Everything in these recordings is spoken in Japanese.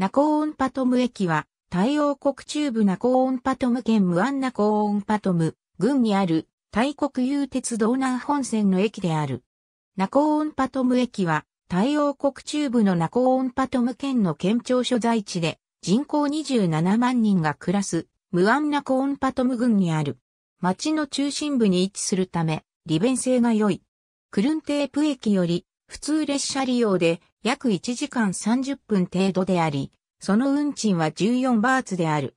ナコーンパトム駅は、太陽国中部ナコーンパトム県ムアンナコーンパトム、郡にある、大国有鉄道南本線の駅である。ナコーンパトム駅は、太陽国中部のナコーンパトム県の県庁所在地で、人口27万人が暮らす、ムアンナコーンパトム郡にある。町の中心部に位置するため、利便性が良い。クルンテープ駅より、普通列車利用で、約1時間30分程度であり、その運賃は14バーツである。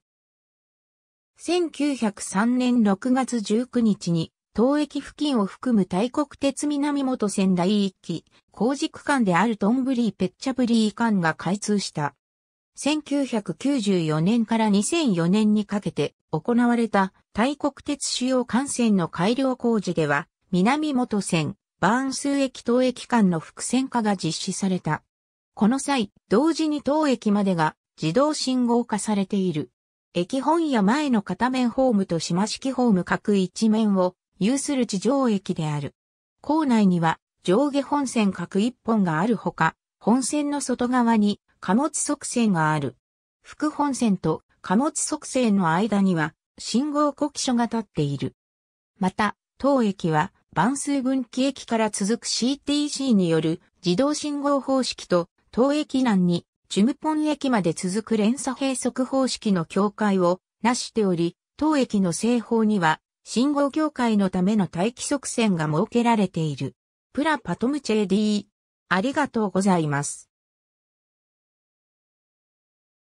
1903年6月19日に、当駅付近を含む大国鉄南本線第一期、工事区間であるトンブリー・ペッチャブリー間が開通した。1994年から2004年にかけて行われた大国鉄主要幹線の改良工事では、南本線、バーン数駅等駅間の複線化が実施された。この際、同時に当駅までが自動信号化されている。駅本や前の片面ホームと島式ホーム各一面を有する地上駅である。構内には上下本線各一本があるほか、本線の外側に貨物側線がある。副本線と貨物側線の間には信号呼気所が立っている。また、当駅は万数分岐駅から続く CTC による自動信号方式と、東駅南に、チュムポン駅まで続く連鎖閉塞方式の境界をなしており、当駅の西方には、信号境界のための待機側線が設けられている。プラパトムチェーディー。ありがとうございます。